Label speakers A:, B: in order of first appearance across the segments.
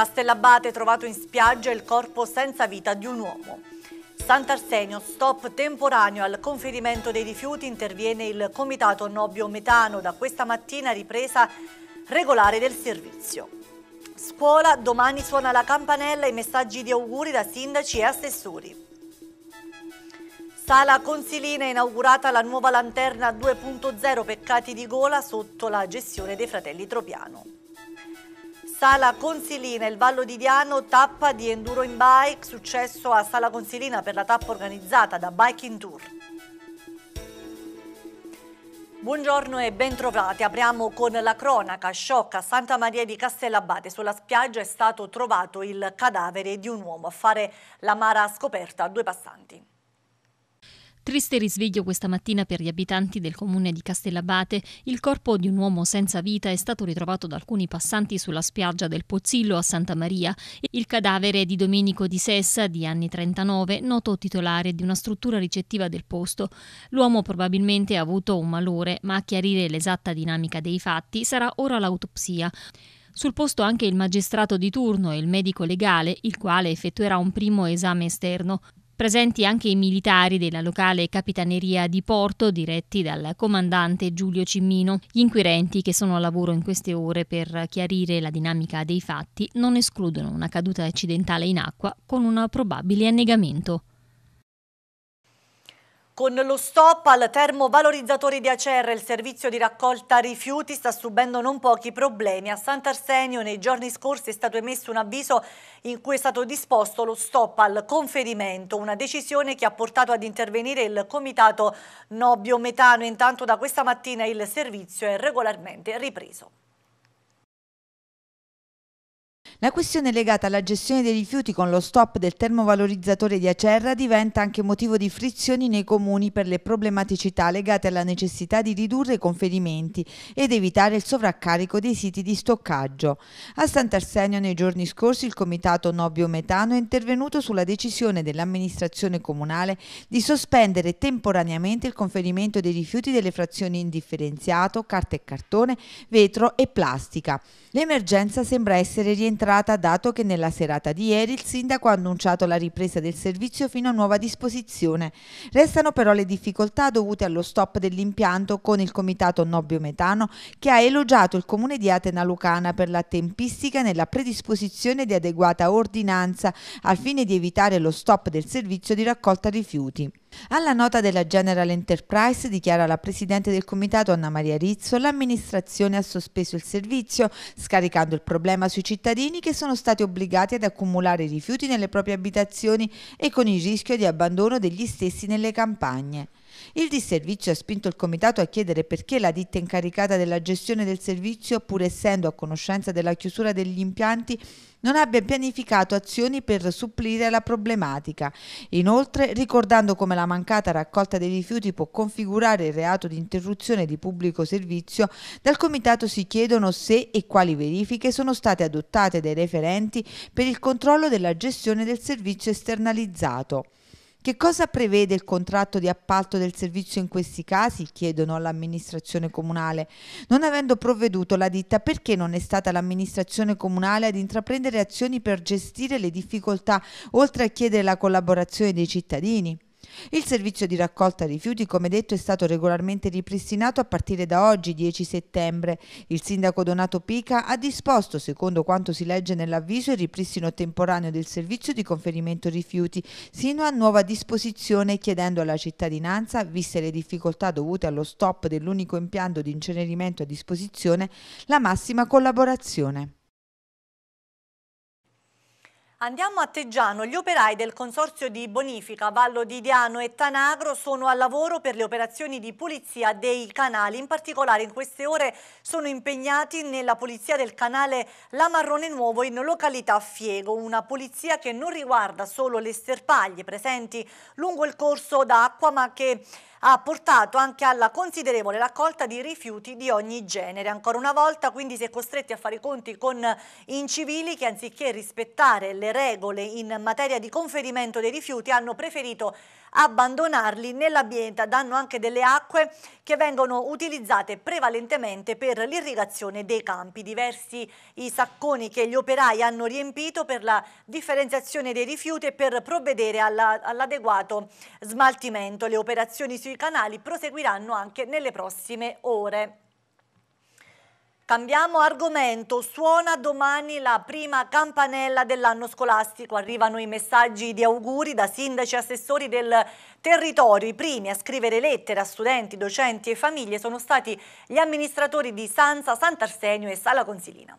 A: Castellabate trovato in spiaggia il corpo senza vita di un uomo. Sant'Arsenio, stop temporaneo al conferimento dei rifiuti, interviene il Comitato Nobbio Metano da questa mattina ripresa regolare del servizio. Scuola, domani suona la campanella e messaggi di auguri da sindaci e assessori. Sala Consilina inaugurata la nuova lanterna 2.0 peccati di gola sotto la gestione dei fratelli Tropiano. Sala Consilina, il Vallo di Diano, tappa di enduro in bike, successo a Sala Consilina per la tappa organizzata da Biking Tour. Buongiorno e bentrovati. Apriamo con la cronaca. Sciocca a Santa Maria di Castellabate. Sulla spiaggia è stato trovato il cadavere di un uomo a fare la mara scoperta a due passanti. Triste risveglio questa mattina per gli abitanti del comune di Castellabate. Il corpo di un uomo senza vita è stato ritrovato da alcuni passanti sulla spiaggia del Pozzillo a Santa Maria. Il cadavere è di Domenico di Sessa, di anni 39, noto titolare di una struttura ricettiva del posto. L'uomo probabilmente ha avuto un malore, ma a chiarire l'esatta dinamica dei fatti sarà ora l'autopsia. Sul posto anche il magistrato di turno e il medico legale, il quale effettuerà un primo esame esterno presenti anche i militari della locale capitaneria di Porto diretti dal comandante Giulio Cimmino. Gli inquirenti che sono a lavoro in queste ore per chiarire la dinamica dei fatti non escludono una caduta accidentale in acqua con un probabile annegamento. Con lo stop al termovalorizzatore di Acerra il servizio di raccolta rifiuti sta subendo non pochi problemi. A Sant'Arsenio nei giorni scorsi è stato emesso un avviso in cui è stato disposto lo stop al conferimento, una decisione che ha portato ad intervenire il comitato Nobbio Metano. Intanto da questa mattina il servizio è regolarmente ripreso.
B: La questione legata alla gestione dei rifiuti con lo stop del termovalorizzatore di Acerra diventa anche motivo di frizioni nei comuni per le problematicità legate alla necessità di ridurre i conferimenti ed evitare il sovraccarico dei siti di stoccaggio. A Sant'Arsenio nei giorni scorsi il comitato no biometano è intervenuto sulla decisione dell'amministrazione comunale di sospendere temporaneamente il conferimento dei rifiuti delle frazioni indifferenziato, carta e cartone, vetro e plastica. L'emergenza sembra essere rientrata Macerata dato che nella serata di ieri il sindaco ha annunciato la ripresa del servizio fino a nuova disposizione. Restano però le difficoltà dovute allo stop dell'impianto con il comitato Nobbio-Metano che ha elogiato il comune di Atena Lucana per la tempistica nella predisposizione di adeguata ordinanza al fine di evitare lo stop del servizio di raccolta rifiuti. Alla nota della General Enterprise, dichiara la presidente del comitato Anna Maria Rizzo, l'amministrazione ha sospeso il servizio, scaricando il problema sui cittadini che sono stati obbligati ad accumulare rifiuti nelle proprie abitazioni e con il rischio di abbandono degli stessi nelle campagne. Il disservizio ha spinto il comitato a chiedere perché la ditta incaricata della gestione del servizio, pur essendo a conoscenza della chiusura degli impianti, non abbia pianificato azioni per supplire alla problematica. Inoltre, ricordando come la mancata raccolta dei rifiuti può configurare il reato di interruzione di pubblico servizio, dal Comitato si chiedono se e quali verifiche sono state adottate dai referenti per il controllo della gestione del servizio esternalizzato. Che cosa prevede il contratto di appalto del servizio in questi casi? chiedono all'amministrazione comunale. Non avendo provveduto la ditta, perché non è stata l'amministrazione comunale ad intraprendere azioni per gestire le difficoltà, oltre a chiedere la collaborazione dei cittadini? Il servizio di raccolta rifiuti, come detto, è stato regolarmente ripristinato a partire da oggi, 10 settembre. Il sindaco Donato Pica ha disposto, secondo quanto si legge nell'avviso, il ripristino temporaneo del servizio di conferimento rifiuti sino a nuova disposizione, chiedendo alla cittadinanza, viste le difficoltà dovute allo stop dell'unico impianto di incenerimento a disposizione, la massima collaborazione.
A: Andiamo a Teggiano, gli operai del consorzio di bonifica Vallo di Diano e Tanagro sono al lavoro per le operazioni di pulizia dei canali, in particolare in queste ore sono impegnati nella pulizia del canale La Marrone Nuovo in località Fiego, una pulizia che non riguarda solo le sterpaglie presenti lungo il corso d'acqua ma che ha portato anche alla considerevole raccolta di rifiuti di ogni genere. Ancora una volta quindi si è costretti a fare i conti con incivili che anziché rispettare le regole in materia di conferimento dei rifiuti hanno preferito abbandonarli nell'ambiente a danno anche delle acque che vengono utilizzate prevalentemente per l'irrigazione dei campi. Diversi i sacconi che gli operai hanno riempito per la differenziazione dei rifiuti e per provvedere all'adeguato all smaltimento. Le operazioni si nostri canali proseguiranno anche nelle prossime ore. Cambiamo argomento, suona domani la prima campanella dell'anno scolastico, arrivano i messaggi di auguri da sindaci e assessori del territorio, i primi a scrivere lettere a studenti, docenti e famiglie sono stati gli amministratori di Sanza, Sant'Arsenio e Sala Consilina.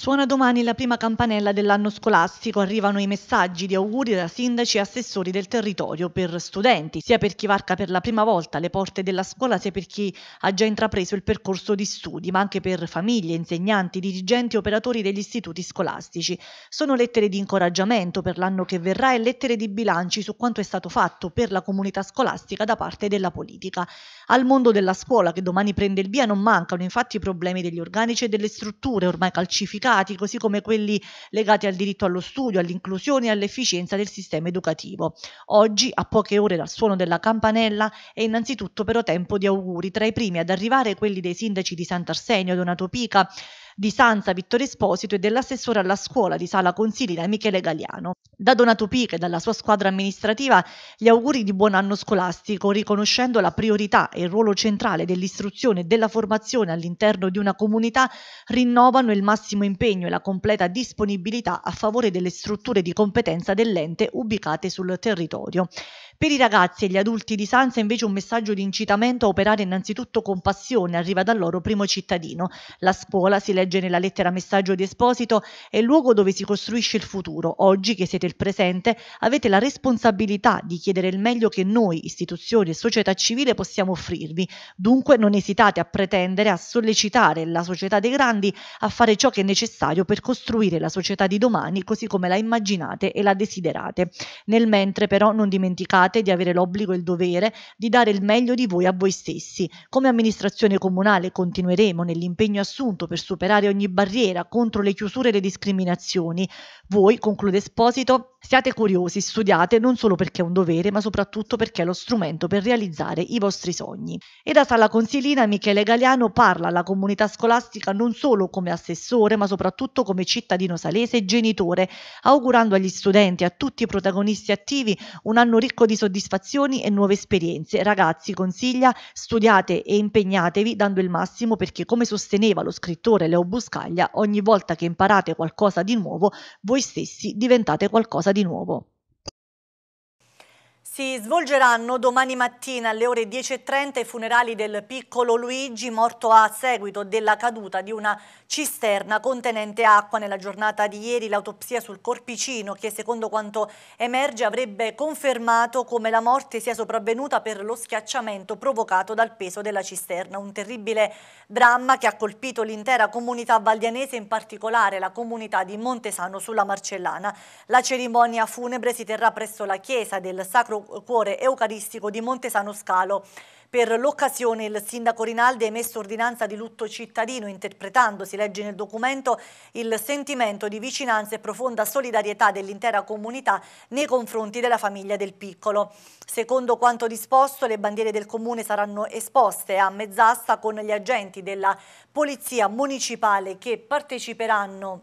A: Suona domani la prima campanella dell'anno scolastico, arrivano i messaggi di auguri da sindaci e assessori del territorio per studenti, sia per chi varca per la prima volta le porte della scuola, sia per chi ha già intrapreso il percorso di studi, ma anche per famiglie, insegnanti, dirigenti e operatori degli istituti scolastici. Sono lettere di incoraggiamento per l'anno che verrà e lettere di bilanci su quanto è stato fatto per la comunità scolastica da parte della politica. Al mondo della scuola che domani prende il via non mancano infatti i problemi degli organici e delle strutture ormai calcificate mercati, così come quelli legati al diritto allo studio, all'inclusione e all'efficienza del sistema educativo. Oggi, a poche ore dal suono della campanella, è innanzitutto però tempo di auguri, tra i primi ad arrivare quelli dei sindaci di Sant'Arsenio, Donato Pica, di Sanza Vittorio Esposito e dell'assessore alla scuola di Sala Consilina Michele Galiano. Da Donato Pica e dalla sua squadra amministrativa gli auguri di buon anno scolastico, riconoscendo la priorità e il ruolo centrale dell'istruzione e della formazione all'interno di una comunità, rinnovano il massimo impegno e la completa disponibilità a favore delle strutture di competenza dell'ente ubicate sul territorio. Per i ragazzi e gli adulti di Sanza invece un messaggio di incitamento a operare innanzitutto con passione arriva dal loro primo cittadino. La scuola, si legge nella lettera messaggio di Esposito, è il luogo dove si costruisce il futuro. Oggi che siete il presente avete la responsabilità di chiedere il meglio che noi, istituzioni e società civile, possiamo offrirvi. Dunque non esitate a pretendere, a sollecitare la società dei grandi a fare ciò che è necessario per costruire la società di domani così come la immaginate e la desiderate. Nel mentre però non dimenticate pensate di avere l'obbligo e il dovere di dare il meglio di voi a voi stessi. Come amministrazione comunale continueremo nell'impegno assunto per superare ogni barriera contro le chiusure e le discriminazioni. Voi, conclude Esposito, Siate curiosi, studiate non solo perché è un dovere, ma soprattutto perché è lo strumento per realizzare i vostri sogni. E da Sala Consilina Michele Galiano parla alla comunità scolastica non solo come assessore, ma soprattutto come cittadino salese e genitore, augurando agli studenti e a tutti i protagonisti attivi un anno ricco di soddisfazioni e nuove esperienze. Ragazzi, consiglia, studiate e impegnatevi dando il massimo perché come sosteneva lo scrittore Leo Buscaglia, ogni volta che imparate qualcosa di nuovo, voi stessi diventate qualcosa qualcosa di nuovo. Si svolgeranno domani mattina alle ore 10.30 i funerali del piccolo Luigi morto a seguito della caduta di una cisterna contenente acqua. Nella giornata di ieri l'autopsia sul corpicino che secondo quanto emerge avrebbe confermato come la morte sia sopravvenuta per lo schiacciamento provocato dal peso della cisterna. Un terribile dramma che ha colpito l'intera comunità valdianese, in particolare la comunità di Montesano sulla Marcellana. La cerimonia funebre si terrà presso la chiesa del Sacro cuore eucaristico di Montesano Scalo. Per l'occasione il sindaco Rinaldi ha emesso ordinanza di lutto cittadino interpretando, si legge nel documento, il sentimento di vicinanza e profonda solidarietà dell'intera comunità nei confronti della famiglia del piccolo. Secondo quanto disposto le bandiere del comune saranno esposte a mezz'asta con gli agenti della polizia municipale che parteciperanno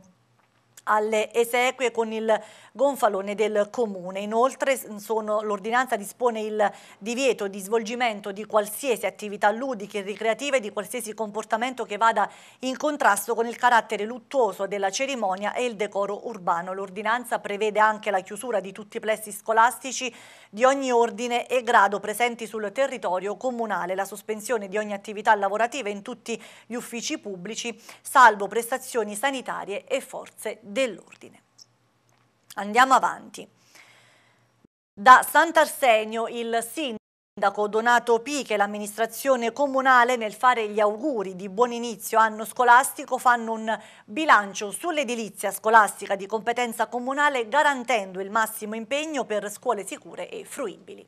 A: alle esequie con il gonfalone del comune. Inoltre l'ordinanza dispone il divieto di svolgimento di qualsiasi attività ludica e ricreativa e di qualsiasi comportamento che vada in contrasto con il carattere luttuoso della cerimonia e il decoro urbano. L'ordinanza prevede anche la chiusura di tutti i plessi scolastici di ogni ordine e grado presenti sul territorio comunale, la sospensione di ogni attività lavorativa in tutti gli uffici pubblici, salvo prestazioni sanitarie e forze dell'ordine. Andiamo avanti. Da Sant'Arsenio il sindaco Donato Piche che l'amministrazione comunale nel fare gli auguri di buon inizio anno scolastico fanno un bilancio sull'edilizia scolastica di competenza comunale garantendo il massimo impegno per scuole sicure e fruibili.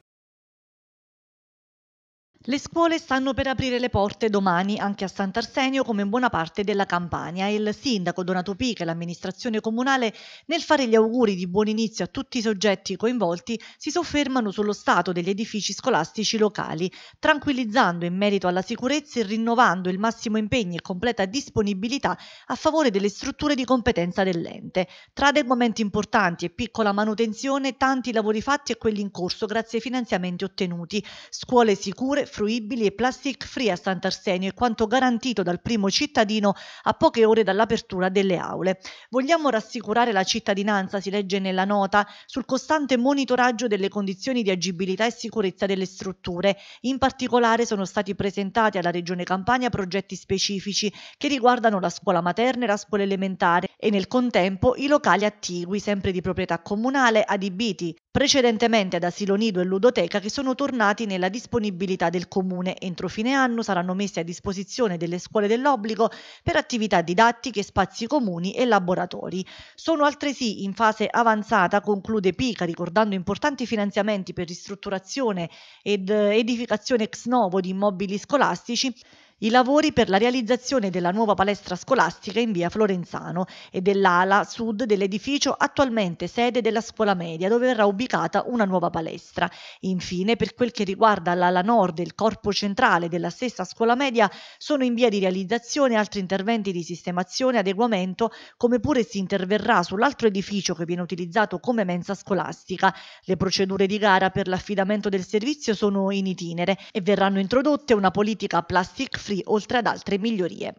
A: Le scuole stanno per aprire le porte domani anche a Sant'Arsenio come in buona parte della Campania il sindaco Donato Pica e l'amministrazione comunale nel fare gli auguri di buon inizio a tutti i soggetti coinvolti si soffermano sullo stato degli edifici scolastici locali, tranquillizzando in merito alla sicurezza e rinnovando il massimo impegno e completa disponibilità a favore delle strutture di competenza dell'ente. Tra adeguamenti importanti e piccola manutenzione tanti lavori fatti e quelli in corso grazie ai finanziamenti ottenuti. Scuole sicure, fruibili e plastic free a Sant'Arsenio e quanto garantito dal primo cittadino a poche ore dall'apertura delle aule. Vogliamo rassicurare la cittadinanza, si legge nella nota, sul costante monitoraggio delle condizioni di agibilità e sicurezza delle strutture. In particolare sono stati presentati alla Regione Campania progetti specifici che riguardano la scuola materna e la scuola elementare e nel contempo i locali attigui, sempre di proprietà comunale, adibiti precedentemente ad asilo nido e ludoteca che sono tornati nella disponibilità del del comune. Entro fine anno saranno messi a disposizione delle scuole dell'obbligo per attività didattiche, spazi comuni e laboratori. Sono altresì in fase avanzata, conclude Pica, ricordando importanti finanziamenti per ristrutturazione ed edificazione ex novo di immobili scolastici i lavori per la realizzazione della nuova palestra scolastica in via Florenzano e dell'ala sud dell'edificio attualmente sede della scuola media dove verrà ubicata una nuova palestra. Infine, per quel che riguarda l'ala nord e il corpo centrale della stessa scuola media, sono in via di realizzazione altri interventi di sistemazione e adeguamento, come pure si interverrà sull'altro edificio che viene utilizzato come mensa scolastica. Le procedure di gara per l'affidamento del servizio sono in itinere e verranno introdotte una politica plastic free, oltre ad altre migliorie.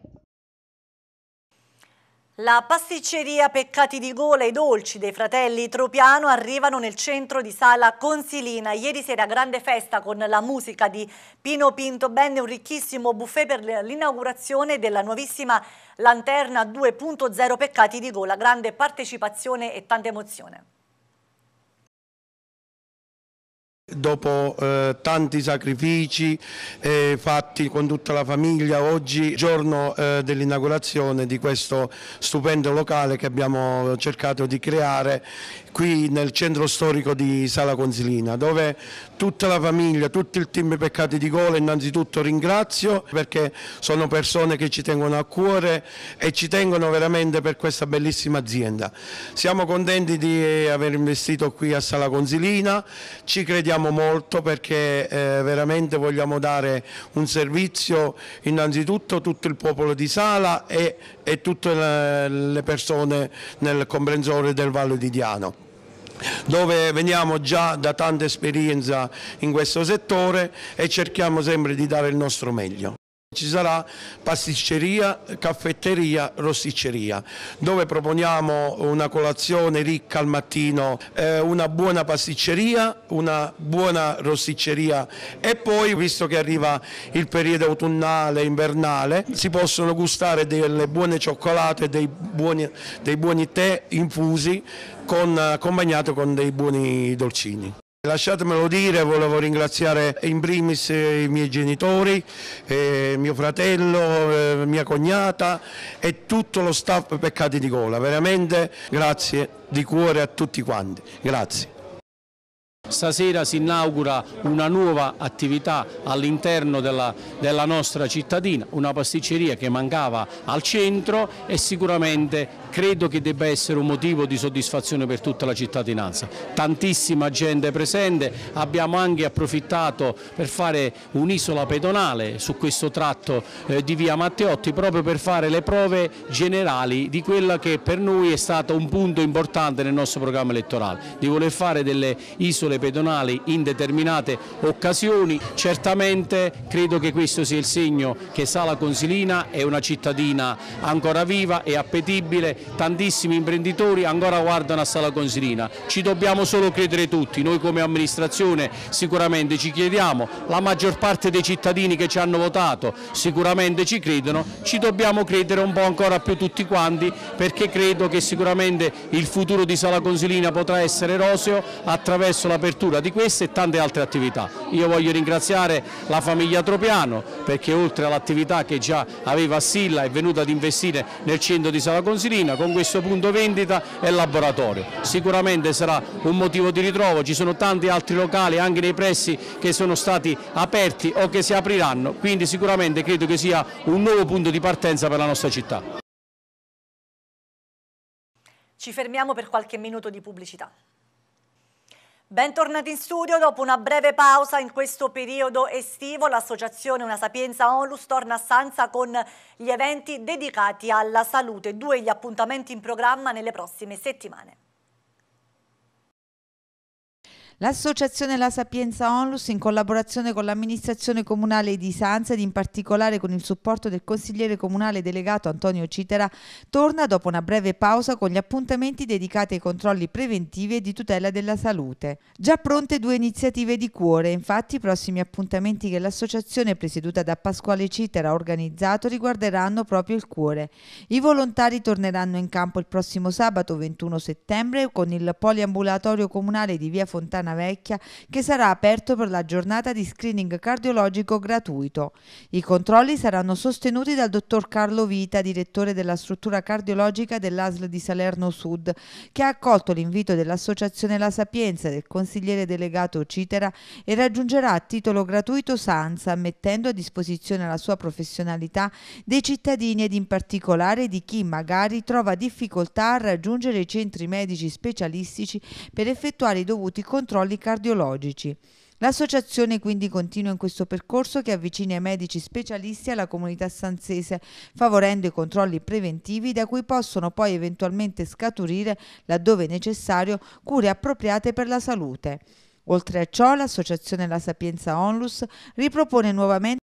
A: La pasticceria Peccati di Gola e i dolci dei fratelli Tropiano arrivano nel centro di Sala Consilina. Ieri sera grande festa con la musica di Pino Pinto Bene, un ricchissimo buffet per l'inaugurazione della nuovissima Lanterna 2.0 Peccati di Gola. Grande partecipazione e tanta emozione.
C: Dopo eh, tanti sacrifici eh, fatti con tutta la famiglia, oggi giorno eh, dell'inaugurazione di questo stupendo locale che abbiamo cercato di creare qui nel centro storico di Sala Consilina, dove tutta la famiglia, tutto il team Peccati di Gola innanzitutto ringrazio perché sono persone che ci tengono a cuore e ci tengono veramente per questa bellissima azienda. Siamo contenti di eh, aver investito qui a Sala Consilina, ci crediamo molto perché eh, veramente vogliamo dare un servizio innanzitutto a tutto il popolo di Sala e, e tutte eh, le persone nel comprensore del Valle di Diano dove veniamo già da tanta esperienza in questo settore e cerchiamo sempre di dare il nostro meglio. Ci sarà pasticceria, caffetteria, rosticceria dove proponiamo una colazione ricca al mattino, eh, una buona pasticceria, una buona rosticceria e poi visto che arriva il periodo autunnale, invernale si possono gustare delle buone cioccolate, dei buoni, dei buoni tè infusi con, accompagnato con dei buoni dolcini. Lasciatemelo dire, volevo ringraziare in primis eh, i miei genitori, eh, mio fratello, eh, mia cognata e tutto lo staff Peccati di Gola. Veramente
D: grazie di cuore a tutti quanti. Grazie. Stasera si inaugura una nuova attività all'interno della, della, nostra cittadina, una pasticceria che mancava al centro e sicuramente credo che debba essere un motivo di soddisfazione per tutta la cittadinanza. Tantissima gente presente, abbiamo anche approfittato per fare un'isola pedonale su questo tratto eh, di via Matteotti proprio per fare le prove generali di quella che per noi è stato un punto importante nel nostro programma elettorale, di voler fare delle isole pedonali in determinate occasioni. Certamente credo che questo sia il segno che Sala Consilina è una cittadina ancora viva e appetibile tantissimi imprenditori ancora guardano a Sala Consilina, ci dobbiamo solo credere tutti, noi come amministrazione sicuramente ci chiediamo, la maggior parte dei cittadini che ci hanno votato sicuramente ci credono, ci dobbiamo credere un po' ancora più tutti quanti perché credo che sicuramente il futuro di Sala Consilina potrà essere roseo attraverso l'apertura di queste e tante altre attività. Io voglio ringraziare la famiglia Tropiano perché oltre all'attività che già aveva Silla è venuta ad investire nel centro di Sala Consilina Messina con questo punto vendita e laboratorio. Sicuramente sarà un motivo di ritrovo, ci sono tanti altri locali anche nei pressi che sono stati aperti o che si apriranno, quindi sicuramente credo che sia un nuovo punto di partenza per la nostra città.
A: Ci fermiamo per qualche minuto di pubblicità. Bentornati in studio, dopo una breve pausa in questo periodo estivo l'associazione Una Sapienza Onlus torna a Sanza con gli eventi dedicati alla salute, due gli appuntamenti in programma nelle prossime settimane.
B: L'associazione La Sapienza Onlus, in collaborazione con l'amministrazione comunale di Sanza ed in particolare con il supporto del consigliere comunale delegato Antonio Citera, torna dopo una breve pausa con gli appuntamenti dedicati ai controlli preventivi e di tutela della salute. Già pronte due iniziative di cuore, infatti i prossimi appuntamenti che l'associazione presieduta da Pasquale Citera ha organizzato riguarderanno proprio il cuore. I volontari torneranno in campo il prossimo sabato 21 settembre con il poliambulatorio comunale di via Fontana Vecchia che sarà aperto per la giornata di screening cardiologico gratuito. I controlli saranno sostenuti dal dottor Carlo Vita, direttore della struttura cardiologica dell'ASL di Salerno Sud, che ha accolto l'invito dell'Associazione La Sapienza del consigliere delegato Citera e raggiungerà a titolo gratuito Sansa, mettendo a disposizione la sua professionalità dei cittadini ed in particolare di chi magari trova difficoltà a raggiungere i centri medici specialistici per effettuare i dovuti controlli controlli cardiologici. L'associazione quindi continua in questo percorso che avvicina i medici specialisti alla comunità sanzese, favorendo i controlli preventivi da cui possono poi eventualmente scaturire, laddove necessario, cure appropriate per la salute. Oltre a ciò, l'associazione La Sapienza Onlus ripropone nuovamente